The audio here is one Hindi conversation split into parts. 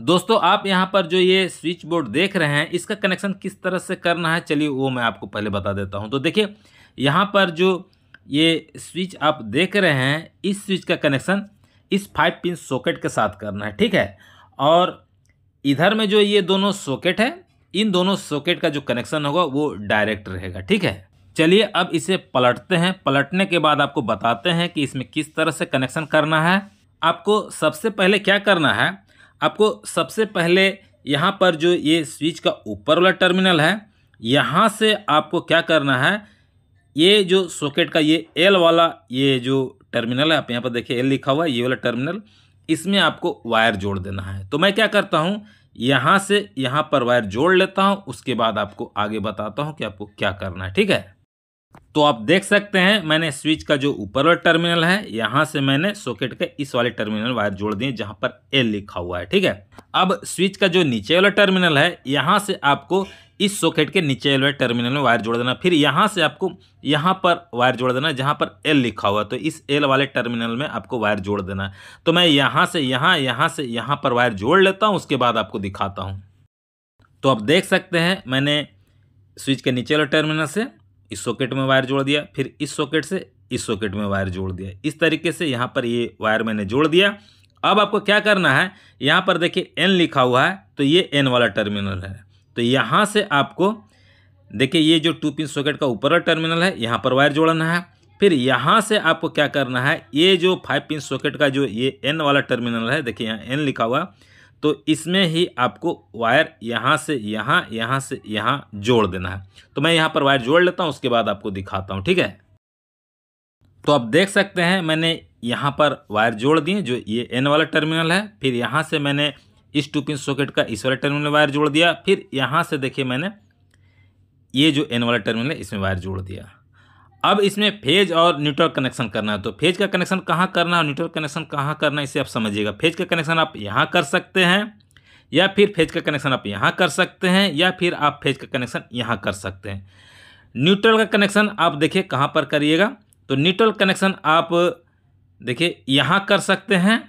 दोस्तों आप यहाँ पर जो ये स्विच बोर्ड देख रहे हैं इसका कनेक्शन किस तरह से करना है चलिए वो मैं आपको पहले बता देता हूँ तो देखिए यहाँ पर जो ये स्विच आप देख रहे हैं इस स्विच का कनेक्शन इस फाइव पिन सॉकेट के साथ करना है ठीक है और इधर में जो ये दोनों सॉकेट है इन दोनों सॉकेट का जो कनेक्शन होगा वो डायरेक्ट रहेगा ठीक है चलिए अब इसे पलटते हैं पलटने के बाद आपको बताते हैं कि इसमें किस तरह से कनेक्शन करना है आपको सबसे पहले क्या करना है आपको सबसे पहले यहाँ पर जो ये स्विच का ऊपर वाला टर्मिनल है यहाँ से आपको क्या करना है ये जो सॉकेट का ये एल वाला ये जो टर्मिनल है आप यहाँ पर देखिए एल लिखा हुआ है ये वाला टर्मिनल इसमें आपको वायर जोड़ देना है तो मैं क्या करता हूँ यहाँ से यहाँ पर वायर जोड़ लेता हूँ उसके बाद आपको आगे बताता हूँ कि आपको क्या करना है ठीक है तो आप देख सकते हैं मैंने स्विच का जो ऊपर वाला टर्मिनल है यहां से मैंने सॉकेट के इस वाले टर्मिनल वायर जोड़ दिए जहां पर एल लिखा हुआ है ठीक है अब स्विच का जो नीचे वाला टर्मिनल है यहां से आपको इस सॉकेट के नीचे वाले टर्मिनल में वायर जोड़ देना फिर यहां से आपको यहां पर वायर जोड़ देना जहां पर एल लिखा हुआ तो इस एल वाले टर्मिनल में आपको वायर जोड़ देना तो मैं यहां से यहां यहां से यहां पर वायर जोड़ लेता हूँ उसके बाद आपको दिखाता हूँ तो आप देख सकते हैं मैंने स्विच के नीचे वाले टर्मिनल से इस सॉकेट में वायर जोड़ दिया फिर इस सॉकेट से इस सॉकेट में वायर जोड़ दिया इस तरीके से यहाँ पर ये वायर मैंने जोड़ दिया अब आपको क्या करना है यहाँ पर देखिए एन लिखा हुआ है तो ये एन वाला टर्मिनल है तो यहाँ से आपको देखिए ये जो टू पिन सॉकेट का ऊपर टर्मिनल है यहाँ पर वायर जोड़ना है फिर यहाँ से आपको क्या करना है ये जो फाइव पिन सॉकेट का जो ये एन वाला टर्मिनल है देखिए यहाँ एन लिखा हुआ तो इसमें ही आपको वायर यहाँ से यहाँ यहाँ से यहाँ जोड़ देना है तो मैं यहाँ पर वायर जोड़ लेता हूँ उसके बाद आपको दिखाता हूँ ठीक है तो आप देख सकते हैं मैंने यहाँ पर वायर जोड़ दिए जो ये एन वाला टर्मिनल है फिर यहाँ से मैंने इस टू पिन सॉकेट का इस वाला टर्मिनल वायर जोड़ दिया फिर यहाँ से देखिए मैंने ये जो एन वाला टर्मिनल है इसमें वायर जोड़ दिया अब इसमें फेज और न्यूट्रल कनेक्शन करना है तो फेज का कनेक्शन कहाँ करना है न्यूट्रल कनेक्शन कहाँ करना है इसे आप समझिएगा फेज का कनेक्शन आप यहाँ कर सकते हैं या फिर फेज का कनेक्शन आप यहाँ कर सकते हैं या फिर आप फेज का कनेक्शन यहाँ कर सकते हैं न्यूट्रल का कनेक्शन आप देखिए कहाँ पर करिएगा तो न्यूट्रल कनेक्शन आप देखिए यहाँ कर सकते हैं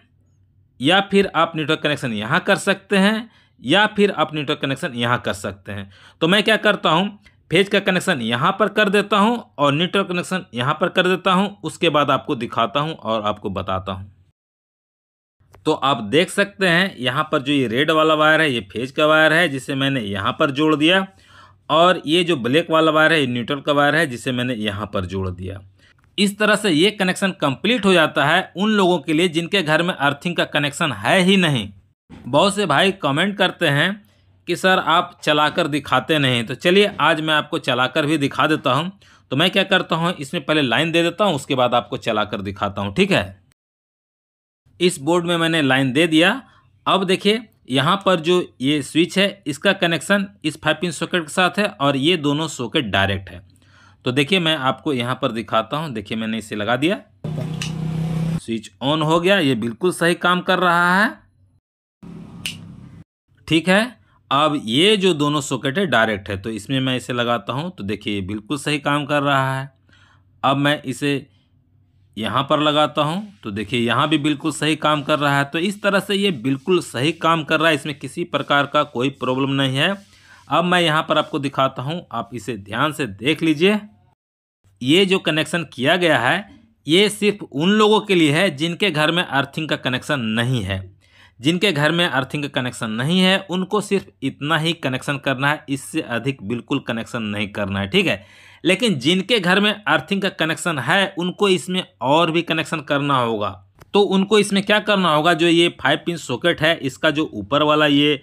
या फिर आप न्यूट्रल कनेक्शन यहाँ कर सकते हैं या फिर आप न्यूट्रल कनेक्शन यहाँ कर सकते हैं तो मैं क्या करता हूँ फेज का कनेक्शन यहाँ पर कर देता हूँ और न्यूट्रल कनेक्शन यहाँ पर कर देता हूँ उसके बाद आपको दिखाता हूँ और आपको बताता हूँ तो आप देख सकते हैं यहाँ पर जो ये रेड वाला वायर है ये फेज का वायर है जिसे मैंने यहाँ पर जोड़ दिया और ये जो ब्लैक वाला वायर है ये न्यूट्रल का वायर है जिसे मैंने यहाँ पर जोड़ दिया इस तरह से ये कनेक्शन कंप्लीट हो जाता है उन लोगों के लिए जिनके घर में अर्थिंग का कनेक्शन है ही नहीं बहुत से भाई कमेंट करते हैं कि सर आप चलाकर दिखाते नहीं तो चलिए आज मैं आपको चलाकर भी दिखा देता हूँ तो मैं क्या करता हूँ इसमें पहले लाइन दे देता हूँ उसके बाद आपको चलाकर दिखाता हूँ ठीक है इस बोर्ड में मैंने लाइन दे दिया अब देखिए यहाँ पर जो ये स्विच है इसका कनेक्शन इस फाइव पिन सॉकेट के साथ है और ये दोनों सॉकेट डायरेक्ट है तो देखिए मैं आपको यहाँ पर दिखाता हूँ देखिए मैंने इसे लगा दिया स्विच ऑन हो गया ये बिल्कुल सही काम कर रहा है ठीक है अब ये जो दोनों सॉकेट है डायरेक्ट है तो इसमें मैं इसे लगाता हूँ तो देखिए ये बिल्कुल सही काम कर रहा है अब मैं इसे यहाँ पर लगाता हूँ तो देखिए यहाँ भी बिल्कुल सही काम कर रहा है तो इस तरह से ये बिल्कुल सही काम कर रहा है इसमें किसी प्रकार का कोई प्रॉब्लम नहीं है अब मैं यहाँ पर आपको दिखाता हूँ आप इसे ध्यान से देख लीजिए ये जो कनेक्शन किया गया है ये सिर्फ उन लोगों के लिए है जिनके घर में अर्थिंग का कनेक्शन नहीं है जिनके घर में अर्थिंग कनेक्शन नहीं है उनको सिर्फ इतना ही कनेक्शन करना है इससे अधिक बिल्कुल कनेक्शन नहीं करना है ठीक है लेकिन जिनके घर में अर्थिंग का कनेक्शन है उनको इसमें और भी कनेक्शन करना होगा तो उनको इसमें क्या करना होगा जो ये फाइव पिन सॉकेट है इसका जो ऊपर वाला ये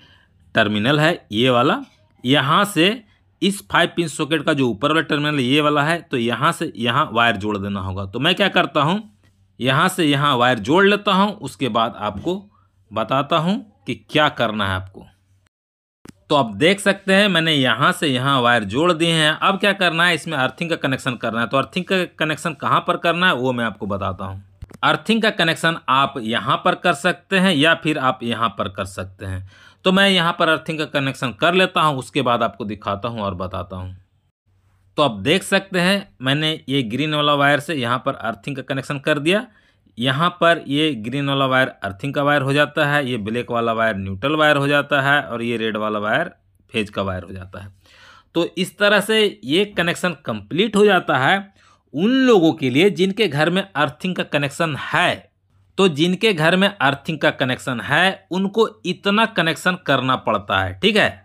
टर्मिनल है ये वाला यहाँ से इस फाइव पिन सॉकेट का जो ऊपर वाला टर्मिनल ये वाला है तो यहाँ से यहाँ वायर जोड़ देना होगा तो मैं क्या करता हूँ यहाँ से यहाँ वायर जोड़ लेता हूँ उसके बाद आपको बताता हूँ कि क्या करना है आपको तो आप देख सकते हैं मैंने यहाँ से यहाँ वायर जोड़ दिए हैं अब क्या करना है इसमें अर्थिंग का कनेक्शन करना है तो अर्थिंग का कनेक्शन कहाँ पर करना है वो मैं आपको बताता हूँ अर्थिंग का कनेक्शन आप यहाँ पर कर सकते हैं या फिर आप यहाँ पर कर सकते हैं तो मैं यहाँ पर अर्थिंग का कनेक्शन कर लेता हूँ उसके बाद आपको दिखाता हूँ और बताता हूँ तो आप देख सकते हैं मैंने ये ग्रीन वाला वायर से यहाँ पर अर्थिंग का कनेक्शन कर दिया यहाँ पर ये ग्रीन वाला वायर अर्थिंग का वायर हो जाता है ये ब्लैक वाला वायर न्यूट्रल वायर हो जाता है और ये रेड वाला वायर फेज का वायर हो जाता है तो इस तरह से ये कनेक्शन कंप्लीट हो जाता है उन लोगों के लिए जिनके घर में अर्थिंग का कनेक्शन है तो जिनके घर में अर्थिंग का कनेक्शन है उनको इतना कनेक्शन करना पड़ता है ठीक है